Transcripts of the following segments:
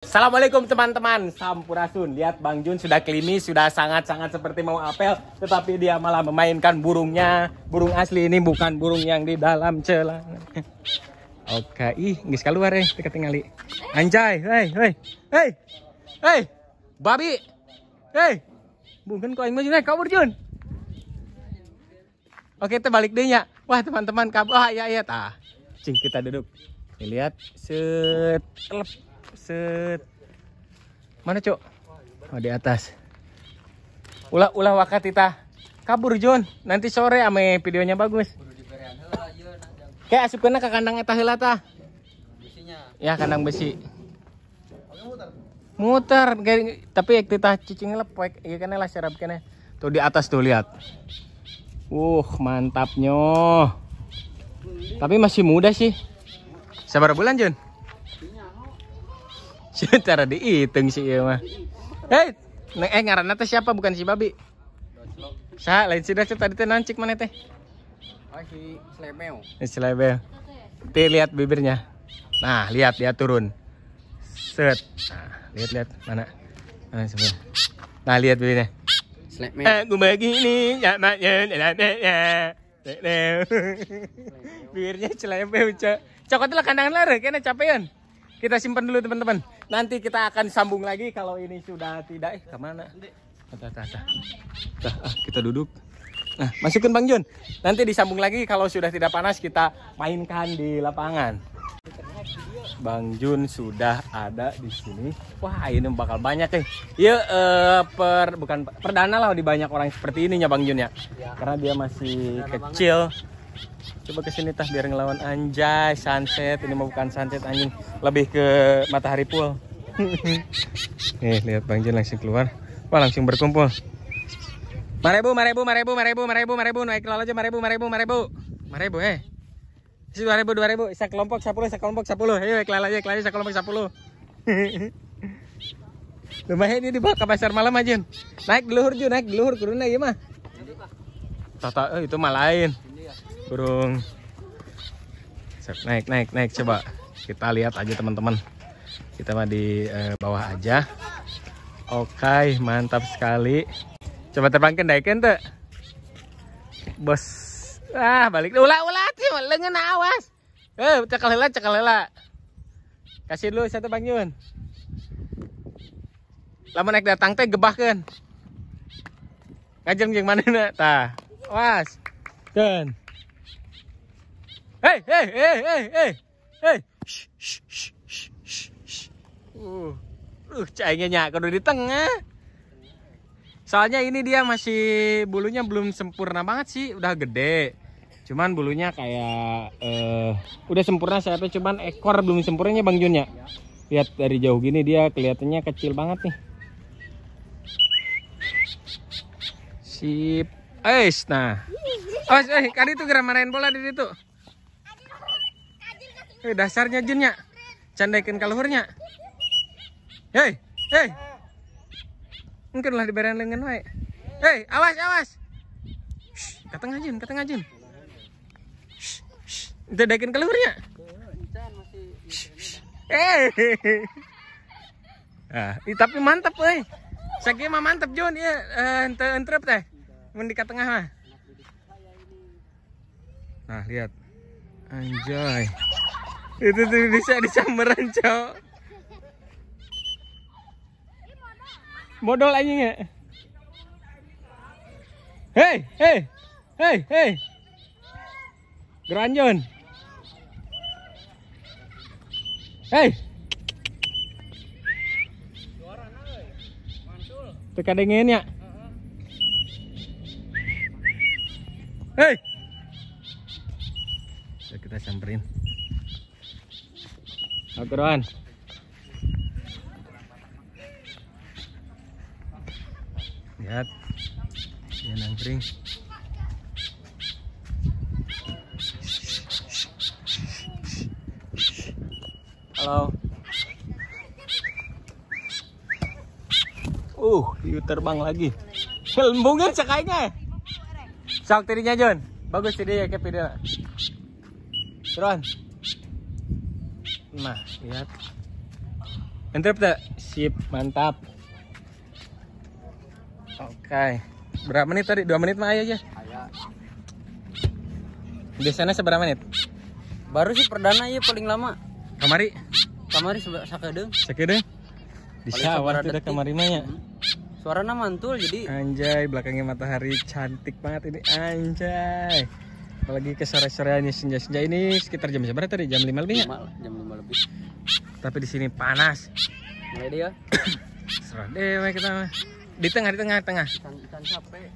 Assalamualaikum teman-teman Sampurasun Lihat Bang Jun sudah klimis Sudah sangat-sangat seperti mau apel Tetapi dia malah memainkan burungnya Burung asli ini bukan burung yang di dalam celana Oke Ih, nggak keluar ya Kita li. Anjay Hei, hei Hei Hei Babi Hei mungkin kau yang maju Kabur Jun Oke, kita balik deh ya Wah teman-teman kabur Ah, iya, iya Cing, kita duduk Lihat Set set. Mana, Cok? Oh, di atas. Ulah ulah wakat kita. Kabur, John. Nanti sore ame videonya bagus. Kayak kena ke kandang etah heula Ya, kandang besi. Muter, tapi kita cicing lepek, ya kan lah serap kene. Tuh di atas tuh lihat. Uh, mantapnya. Tapi masih muda sih. Sabar bulan, Jun? Cara dihitung sih ya mah. Hei, eh, neng eh teh siapa bukan si babi? Saha lain dah dasar tadi teh nancik mana teh? Ah, si Slebel. Slebel. Teh lihat bibirnya. Nah, lihat lihat turun. Set. Nah, lihat-lihat mana? Nah, sebelah. Nah, lihat bibirnya. Slebel. Aku eh, begini, ya maknya, ya, ya, ya, ya Bibirnya celebel, Cok. cokotlah kandangan lara, kena capean kita simpan dulu teman-teman. Nanti kita akan sambung lagi kalau ini sudah tidak eh kemana? Tidak, Nah, ah, kita duduk. Nah, masukin Bang Jun. Nanti disambung lagi kalau sudah tidak panas kita mainkan di lapangan. Bang Jun sudah ada di sini. Wah, ini bakal banyak nih. Eh. Ya, eh, per bukan perdana lah di banyak orang seperti ini ya Bang Jun ya. ya. Karena dia masih perdana kecil. Banget coba kesini tah biar ngelawan anjay sunset ini mau bukan sunset anjing lebih ke matahari pool nih eh, lihat bang Jin langsung keluar wah langsung berkumpul marebu marebu marebu marebu marebu marebu naik lalu aja marebu marebu marebu marebu eh si dua ribu dua ribu isa kelompok sepuluh isa kelompok sepuluh ayo kelala aja kelala isa kelompok sepuluh lumayan ini dibawa ke pasar malam aja naik luhur ju naik luhur kurunnya iya mah tata eh, itu mah lain burung naik naik naik coba kita lihat aja teman-teman kita mah di eh, bawah aja oke okay, mantap sekali coba terbang naikkan tuh bos ah balik ulat ulat sih lengan awas eh cekal lela kasih dulu satu bang lama naik datang teh gebah kan ngajeng mana ta tah was kan Hey, hey, hey, hey, hey. Hey. Shh, shh, shh, shh, Uh. Uh, cahayanya nyakar di tengah. Soalnya ini dia masih bulunya belum sempurna banget sih, udah gede. Cuman bulunya kayak uh, udah sempurna saya cuman ekor belum sempurnanya Bang Jun ya. Lihat dari jauh gini dia kelihatannya kecil banget nih. Sip. Eh, nah. Oh, eh, kali itu gerak marahin bola di situ. Eh, dasarnya jinnya. Candaikan kaluhurnya. Hei, hei. Mungkin lah diberian lengan wae. Hei, awas, awas. Shh, kateng ajin, kateng ajin. Shh, shh. Dedakin kaluhurnya. Ah, iya, eh. Ah, tapi mantap euy. Saya mah mantap Jun dia ente ente, teh. Mun tengah mah. Nah, lihat. Anjay itu tuh bisa disamberan cowok modal anjing ya hei hei hei hei geranjun hei teka dingin ya hei kita samperin Agroan. quran lihat dia nangkring halo uh hiu terbang lagi lembungin sekainya sok tirinya John bagus tirinya kayak video Ron Nah, lihat. Mantap tak? Sip, mantap. Oke. Okay. Berapa menit tadi? Dua menit mah aja. Biasanya seberapa menit? Baru sih perdana ya paling lama. Kamari? Kamari sakedeng. Sakedeng? Bisa awal tidak kamari mah ya. Hmm. Suara mantul jadi. Anjay, belakangnya matahari cantik banget ini. Anjay apalagi ke sore-soreannya senja-senja ini sekitar jam berapa tadi? Jam 5 lebih ya? jam 5 lebih. Tapi di sini panas. Mulai dia. Serah deh kita Di tengah, di tengah, tengah. Ikan, ikan capek.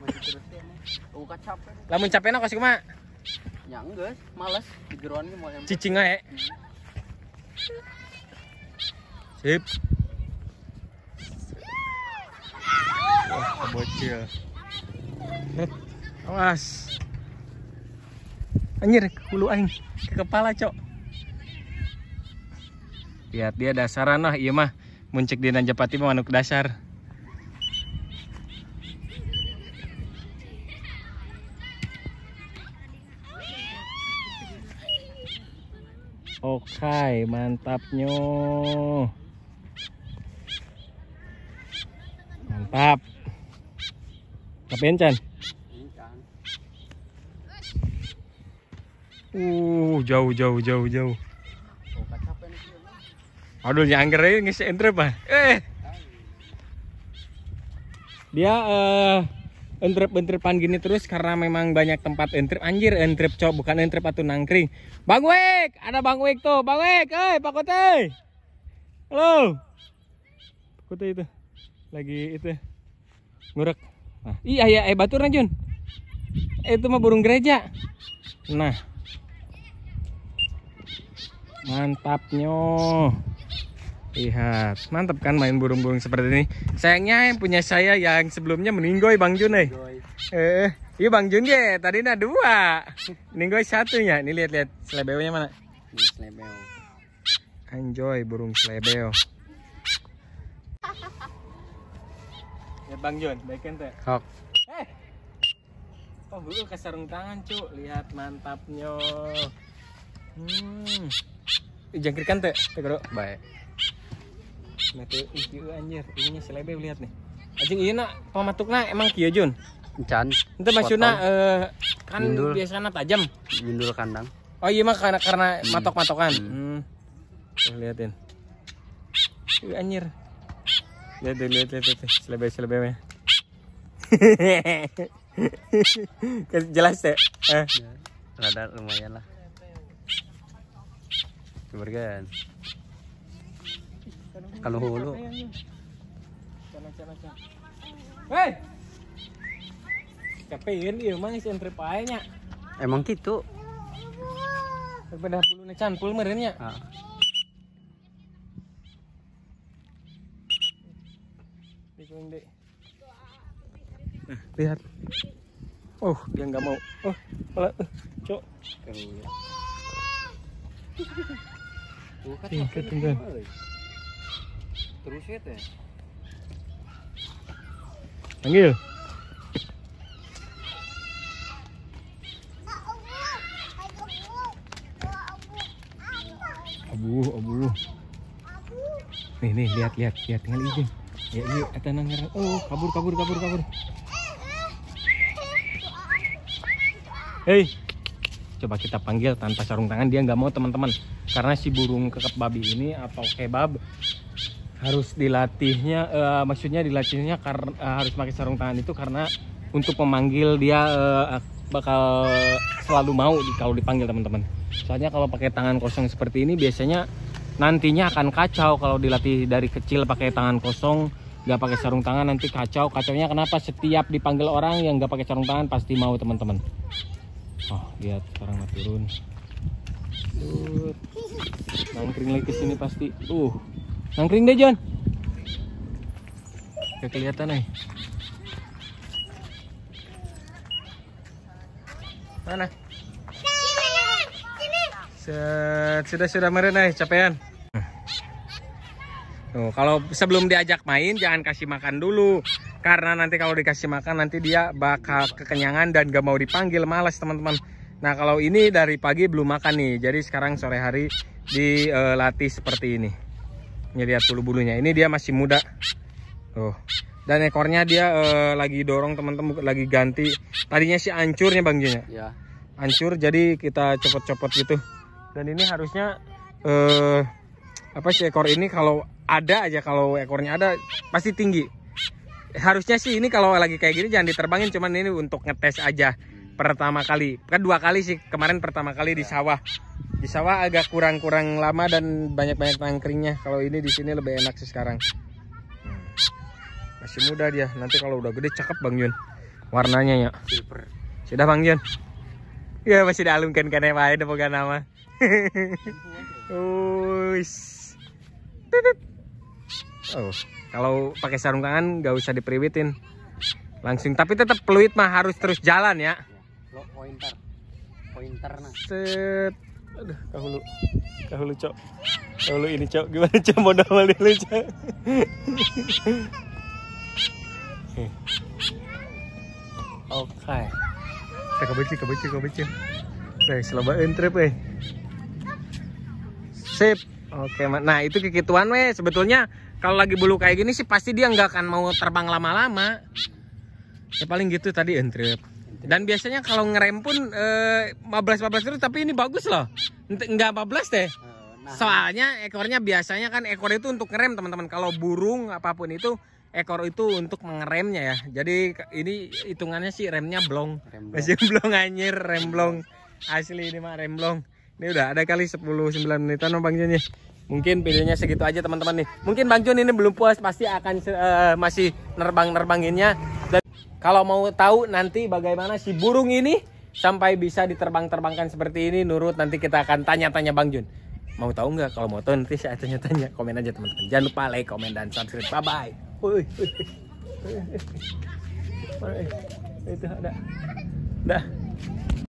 Masih terus ya, Oh, capek. Lamun capek nak kasih kumaha? Ya enggak, males di geruan mau yang cicing ae. Sip. Wah, bocil. Awas anjir hulu aing ke kepala cok lihat dia dasaran lah iya mah muncik di Nanjapati mah manuk dasar Oke, okay, mantapnya. Mantap. Tapi encan Uh, jauh jauh jauh jauh. Aduh, nyangger ini ngisi entrep ah. Eh. Dia eh uh, entrep pan gini terus karena memang banyak tempat entrep. Anjir, entrep cok, bukan entrep atau nangkring. Bang Wek, ada Bang Wek tuh. Bang Wek, eh Pak Kote. Halo. Pak Kote itu. Lagi itu. Ngurek. Nah, iya ya, eh batu Jun. itu mah burung gereja. Nah, mantap nyo lihat mantap kan main burung-burung seperti ini sayangnya yang punya saya yang sebelumnya meninggoy Bang Jun eh eh iya Bang Jun ya tadi ada dua meninggoy satunya ini lihat-lihat selebeunya mana ini enjoy burung selebeo lihat ya, Bang Jun baikin teh hok eh kok oh, gue kesarung tangan cuk lihat mantapnya hmm jangkrikan teh, teh kudu baik mete iki anjir ini selebe lihat nih anjing ieu iya, na pamatukna emang kieu Jun encan itu maksudnya eh, kan Bindul. biasanya tajam Bindul kandang oh iya mah karena karena hmm. matok matokan hmm. hmm. liatin Ih, anjir lihat lihat lihat selebe ya, selebay jelas deh eh. ya, lumayan lah Coba kan. Kalau hulu. Hei. Capein ieu mah geus entrep ae nya. Emang kitu. bulu buluna canpul meureun nya. Ah. Nah, lihat. Oh, dia nggak mau. Oh, malah, eh, Thank you. Tingkat tingkat. Terus ya Panggil. Abu, abu. Nih, nih, lihat, lihat, lihat, tinggal izin. Ya, yuk, eta nangeran. Oh, kabur, kabur, kabur, kabur. Hei, coba kita panggil tanpa sarung tangan dia nggak mau teman-teman karena si burung kekep babi ini atau kebab harus dilatihnya uh, maksudnya dilatihnya karena uh, harus pakai sarung tangan itu karena untuk memanggil dia uh, bakal selalu mau di, kalau dipanggil teman-teman soalnya kalau pakai tangan kosong seperti ini biasanya nantinya akan kacau kalau dilatih dari kecil pakai tangan kosong nggak pakai sarung tangan nanti kacau kacaunya kenapa setiap dipanggil orang yang nggak pakai sarung tangan pasti mau teman-teman oh lihat sekarang turun Nangkring lagi ke sini pasti. Uh. Nangkring deh, John. Gak kelihatan nih. Eh. Mana? Set, sudah sudah merenai eh, capean. Tuh, kalau sebelum diajak main jangan kasih makan dulu karena nanti kalau dikasih makan nanti dia bakal kekenyangan dan gak mau dipanggil malas teman-teman Nah kalau ini dari pagi belum makan nih jadi sekarang sore hari dilatih seperti ini ini lihat bulu-bulunya ini dia masih muda tuh dan ekornya dia eh, lagi dorong teman-teman lagi ganti tadinya sih ancurnya bang Junya ya iya. Ancur, jadi kita copot-copot gitu dan ini harusnya eh, apa sih ekor ini kalau ada aja kalau ekornya ada pasti tinggi harusnya sih ini kalau lagi kayak gini jangan diterbangin cuman ini untuk ngetes aja pertama kali kan dua kali sih kemarin pertama kali di sawah di sawah agak kurang-kurang lama dan banyak-banyak tangkringnya kalau ini di sini lebih enak sih sekarang masih muda dia nanti kalau udah gede cakep bang Yun warnanya ya silver sudah bang Yun ya masih dalam kan kan yang lain apa nama Uis. oh kalau pakai sarung tangan nggak usah diperiwitin langsung tapi tetap peluit mah harus terus jalan ya pointer pointer nah set aduh kahulu kahulu cok kahulu ini cok gimana cok modal balik lu cok oke okay. Eh, saya kebeci kebeci kebeci nah eh, selama trip eh sip oke okay, nah itu kekituan weh sebetulnya kalau lagi bulu kayak gini sih pasti dia nggak akan mau terbang lama-lama ya paling gitu tadi entrip Gitu. Dan biasanya kalau ngerem pun eh, 15-15 terus tapi ini bagus loh. Nggak 15 deh. Eh, nah. Soalnya ekornya biasanya kan ekor itu untuk ngerem teman-teman. Kalau burung apapun itu ekor itu untuk mengeremnya ya. Jadi ini hitungannya sih remnya blong. Masih blong anjir, rem blong. Asli ini mah rem blong. Ini udah ada kali 10 9 menitan no Bang Jun Mungkin videonya segitu aja teman-teman nih. Mungkin Bang Jun ini belum puas pasti akan uh, masih nerbang-nerbanginnya. Kalau mau tahu nanti bagaimana si burung ini sampai bisa diterbang-terbangkan seperti ini, nurut nanti kita akan tanya-tanya Bang Jun. Mau tahu nggak? Kalau mau tahu nanti saya tanya-tanya. Komen aja teman-teman. Jangan lupa like, komen, dan subscribe. Bye-bye. Itu ada. Dah.